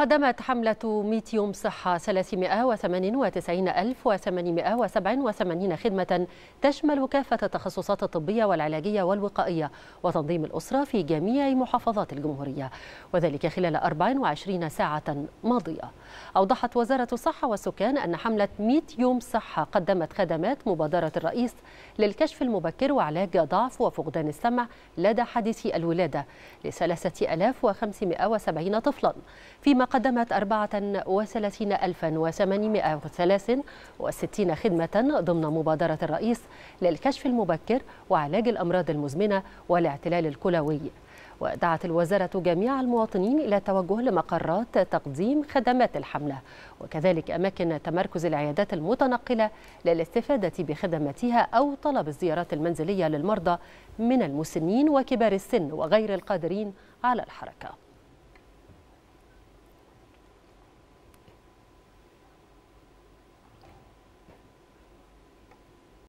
قدمت حملة ميتيوم صحة 398887 خدمة تشمل كافة التخصصات الطبية والعلاجية والوقائية وتنظيم الأسرة في جميع محافظات الجمهورية وذلك خلال 24 ساعة ماضية أوضحت وزارة الصحة والسكان أن حملة ميتيوم صحة قدمت خدمات مبادرة الرئيس للكشف المبكر وعلاج ضعف وفقدان السمع لدى حديثي الولادة ل 3570 طفلا فيما قدمت 34863 خدمة ضمن مبادرة الرئيس للكشف المبكر وعلاج الأمراض المزمنة والاعتلال الكلوي ودعت الوزارة جميع المواطنين إلى التوجه لمقرات تقديم خدمات الحملة وكذلك أماكن تمركز العيادات المتنقلة للاستفادة بخدماتها أو طلب الزيارات المنزلية للمرضى من المسنين وكبار السن وغير القادرين على الحركة